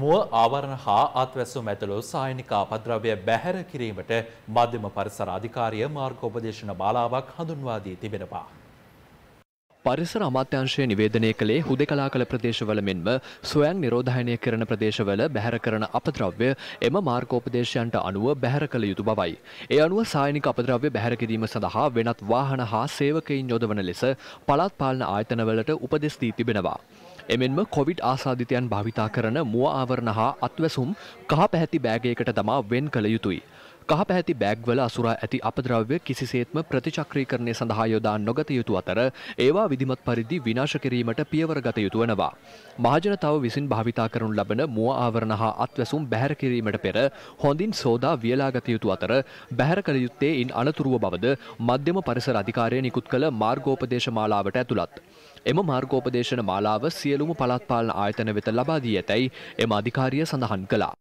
මුව ආවරණ හා අත්වැසුම් ඇතුළු සායනිකා පද්‍රව්‍ය බැහැර කිරීමට මධ්‍යම පරිසර අධිකාරිය මාර්ගෝපදේශන බාලාවක් හඳුන්වා දී තිබෙනවා. පරිසර අමාත්‍යංශය නිවේදනය කළේ හුදකලා කළ ප්‍රදේශවල මෙන්ම සොයන් නිරෝධායනය කරන ප්‍රදේශවල බැහැර කරන අපද්‍රව්‍ය එම මාර්ගෝපදේශයන්ට අනුව බැහැර කළ යුතු බවයි. ඒ අනුව සායනික අපද්‍රව්‍ය බැහැර කිරීම සඳහා වෙනත් වාහන හා සේවකයින් යොදවන ලෙස පළාත් පාලන ආයතනවලට උපදෙස් දී තිබෙනවා. එමෙන්ම කොවිඩ් ආසාධිතයන් භාවිතා කරන මුව ආවරණ හා අත්වැසුම් කහ පැහැති බෑගයකට තමා වෙන් කළ යුතුයි. කහ පැහැති බෑග්වල අසුරා ඇති අපද්‍රව්‍ය කිසිසේත්ම ප්‍රතිචක්‍රීකරණය සඳහා යොදා නොගත යුතු අතර ඒවා විධිමත් පරිදි විනාශ කිරීමට පියවර ගත යුතු වනවා. මහජනතාව විසින් භාවිතා කරනු ලබන මුව ආවරණ හා අත්වැසුම් බැහැර කිරීමට පෙර හොඳින් සෝදා වියලාගත යුතු අතර බැහැර කළ යුත්තේ ඉන් අනතුරුව බවද මධ්‍යම පරිසර අධිකාරය නිකුත් කළ මාර්ගෝපදේශ මාලාවට ඇතුළත්. එම මාර්ගෝපදේශන මාලාව සියලුම පළත්පාලන ආයතන වෙත ලබා දී ඇතැයි එම අධිකාරිය සඳහන් කළා.